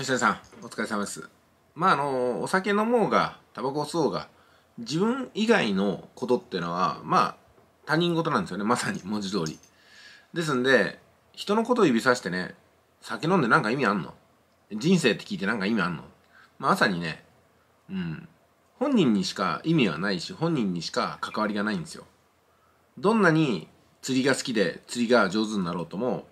吉田さんお疲れ様ですまああのお酒飲もうがタバコ吸おうが自分以外のことっていうのはまあ他人事なんですよねまさに文字通りですんで人のことを指さしてね酒飲んでなんか意味あんの人生って聞いてなんか意味あんのまさにねうん本人にしか意味はないし本人にしか関わりがないんですよどんなに釣りが好きで釣りが上手になろうとも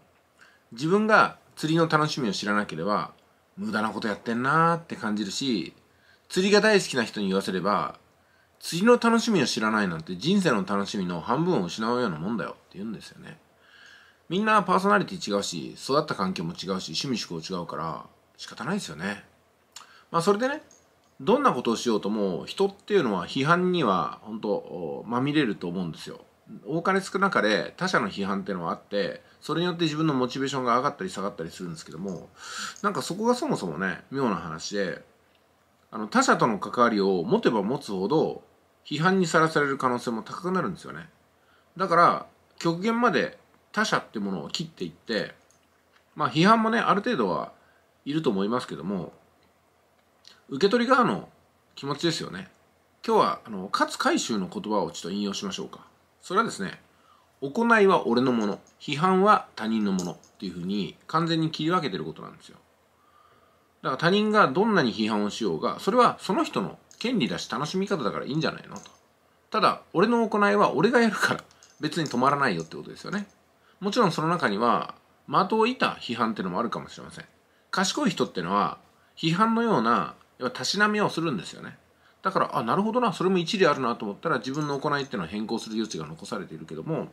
自分が釣りの楽しみを知らなければ無駄なことやってんなーって感じるし、釣りが大好きな人に言わせれば、釣りの楽しみを知らないなんて人生の楽しみの半分を失うようなもんだよって言うんですよね。みんなパーソナリティ違うし、育った環境も違うし、趣味思考違うから、仕方ないですよね。まあそれでね、どんなことをしようとも、人っていうのは批判には、本当まみれると思うんですよ。多かれ少なかれ他者の批判っていうのはあってそれによって自分のモチベーションが上がったり下がったりするんですけどもなんかそこがそもそもね妙な話であの他者との関わりを持てば持つほど批判にさらされる可能性も高くなるんですよねだから極限まで他者ってものを切っていってまあ批判もねある程度はいると思いますけども受け取り側の気持ちですよね今日はあの勝海舟の言葉をちょっと引用しましょうかそれはですね行いは俺のもの批判は他人のものっていうふうに完全に切り分けてることなんですよだから他人がどんなに批判をしようがそれはその人の権利だし楽しみ方だからいいんじゃないのとただ俺の行いは俺がやるから別に止まらないよってことですよねもちろんその中には的を射た批判っていうのもあるかもしれません賢い人っていうのは批判のようなたしなみをするんですよねだからあなるほどなそれも一理あるなと思ったら自分の行いっていうのは変更する余地が残されているけども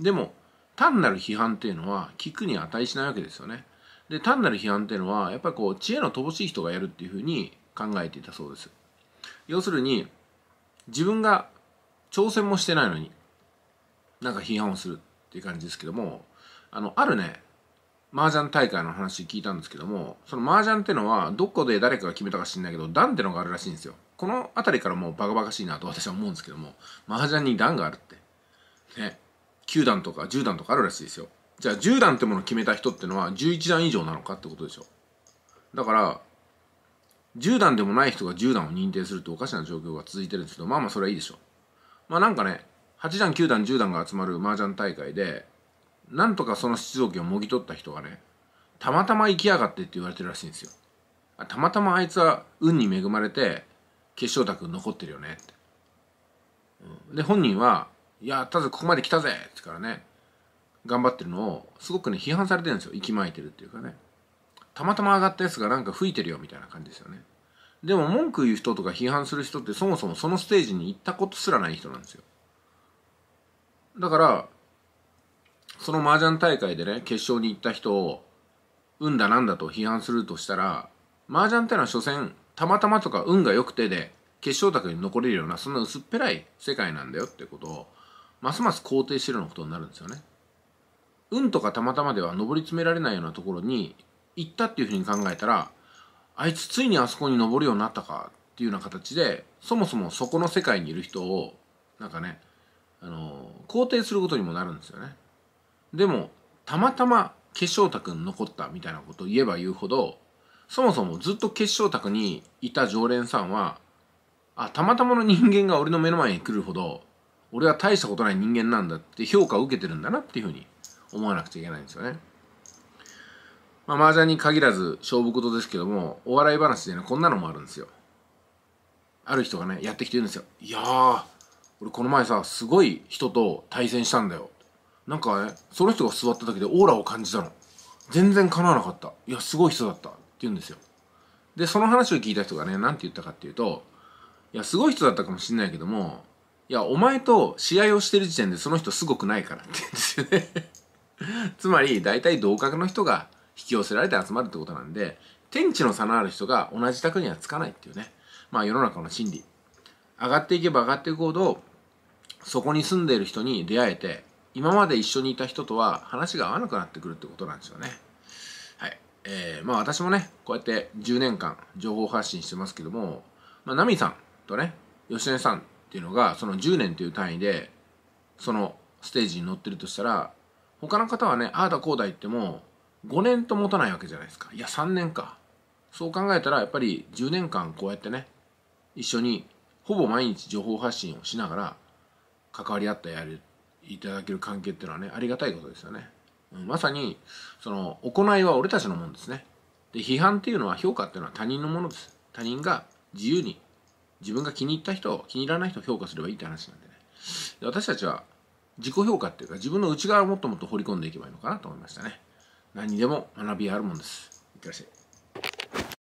でも単なる批判っていうのは聞くに値しないわけですよね。で単なる批判っていうのはやっぱりこう知恵の乏しい人がやるっていうふうに考えていたそうです。要するに自分が挑戦もしてないのになんか批判をするっていう感じですけどもあのあるね麻雀大会の話聞いたんですけどもその麻雀ってのはどこで誰かが決めたか知んないけど段ってのがあるらしいんですよ。この辺りからもうバカバカしいなと私は思うんですけども、麻雀に段があるって。ね。9段とか10段とかあるらしいですよ。じゃあ10段ってものを決めた人ってのは11段以上なのかってことでしょ。だから、10段でもない人が10段を認定するっておかしな状況が続いてるんですけど、まあまあそれはいいでしょう。まあなんかね、8段、9段、10段が集まる麻雀大会で、なんとかその出場権をもぎ取った人がね、たまたま行きやがってって言われてるらしいんですよ。たまたまあいつは運に恵まれて、決勝卓残ってるよねって、うん、で本人はいやただここまで来たぜってからね頑張ってるのをすごくね批判されてるんですよ息巻いてるっていうかねたまたま上がったやつがなんか吹いてるよみたいな感じですよねでも文句言う人とか批判する人ってそもそもそのステージに行ったことすらない人なんですよだからその麻雀大会でね決勝に行った人をうんだなんだと批判するとしたら麻雀ってのは所詮たまたまとか運が良くてで決勝卓に残れるようなそんな薄っぺらい世界なんだよってことをますます肯定してるようなことになるんですよね。運とかたまたまでは上り詰められないようなところに行ったっていうふうに考えたらあいつついにあそこに登るようになったかっていうような形でそもそもそこの世界にいる人をなんかねあの肯定することにもなるんですよね。でもたまたま化粧卓に残ったみたいなことを言えば言うほどそもそもずっと決勝宅にいた常連さんは、あ、たまたまの人間が俺の目の前に来るほど、俺は大したことない人間なんだって評価を受けてるんだなっていうふうに思わなくちゃいけないんですよね。まあ、麻雀に限らず勝負事ですけども、お笑い話でね、こんなのもあるんですよ。ある人がね、やってきてるんですよ。いやー、俺この前さ、すごい人と対戦したんだよ。なんかね、その人が座っただけでオーラを感じたの。全然叶わなかった。いや、すごい人だった。言うんですよでその話を聞いた人がね何て言ったかっていうといやすごい人だったかもしんないけどもいやお前と試合をしてる時点でその人すごくないからって言うんですよね つまり大体同格の人が引き寄せられて集まるってことなんで天地の差のある人が同じ卓にはつかないっていうねまあ世の中の真理上がっていけば上がっていくほどそこに住んでいる人に出会えて今まで一緒にいた人とは話が合わなくなってくるってことなんですよね。えー、まあ私もね、こうやって10年間情報発信してますけども、まあ、ナミさんとね、吉根さんっていうのが、その10年という単位で、そのステージに乗ってるとしたら、他の方はね、ああだこうだ言っても、5年と持たないわけじゃないですか。いや、3年か。そう考えたら、やっぱり10年間こうやってね、一緒に、ほぼ毎日情報発信をしながら、関わり合ってやる、いただける関係っていうのはね、ありがたいことですよね。まさにその行いは俺たちのもんですねで批判っていうのは評価っていうのは他人のものです他人が自由に自分が気に入った人を気に入らない人を評価すればいいって話なんでねで私たちは自己評価っていうか自分の内側をもっともっと掘り込んでいけばいいのかなと思いましたね何にでも学びあるもんですいってらっしゃい